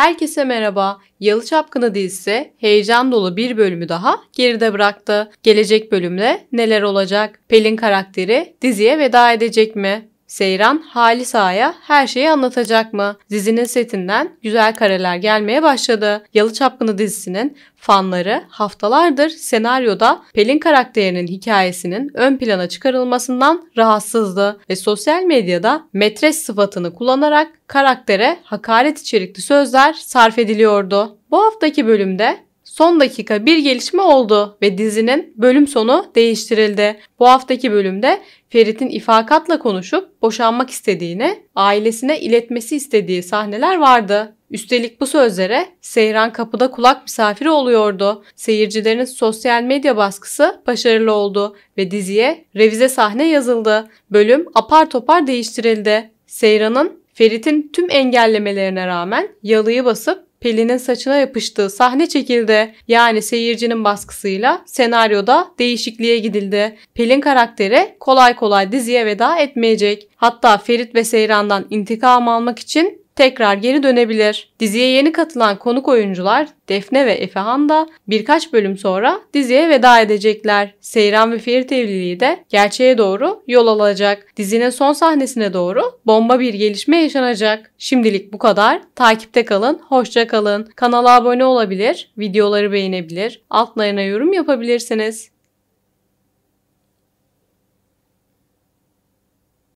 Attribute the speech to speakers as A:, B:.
A: Herkese merhaba. Yalı Çapkını dizisi heyecan dolu bir bölümü daha geride bıraktı. Gelecek bölümde neler olacak? Pelin karakteri diziye veda edecek mi? Seyran Halisa'ya her şeyi anlatacak mı? Dizinin setinden güzel kareler gelmeye başladı. Yalı Çapkını dizisinin fanları haftalardır senaryoda Pelin karakterinin hikayesinin ön plana çıkarılmasından rahatsızdı ve sosyal medyada metres sıfatını kullanarak karaktere hakaret içerikli sözler sarf ediliyordu. Bu haftaki bölümde Son dakika bir gelişme oldu ve dizinin bölüm sonu değiştirildi. Bu haftaki bölümde Ferit'in ifakatla konuşup boşanmak istediğini, ailesine iletmesi istediği sahneler vardı. Üstelik bu sözlere Seyran kapıda kulak misafiri oluyordu. Seyircilerin sosyal medya baskısı başarılı oldu ve diziye revize sahne yazıldı. Bölüm apar topar değiştirildi. Seyran'ın Ferit'in tüm engellemelerine rağmen yalıyı basıp Pelin'in saçına yapıştığı sahne çekildi. Yani seyircinin baskısıyla senaryoda değişikliğe gidildi. Pelin karakteri kolay kolay diziye veda etmeyecek. Hatta Ferit ve Seyran'dan intikam almak için tekrar geri dönebilir. Diziye yeni katılan konuk oyuncular Defne ve Efehan da birkaç bölüm sonra diziye veda edecekler. Seyran ve Ferit evliliği de gerçeğe doğru yol alacak. Dizinin son sahnesine doğru bomba bir gelişme yaşanacak. Şimdilik bu kadar. Takipte kalın, hoşça kalın. Kanala abone olabilir, videoları beğenebilir, altlarına yorum yapabilirsiniz.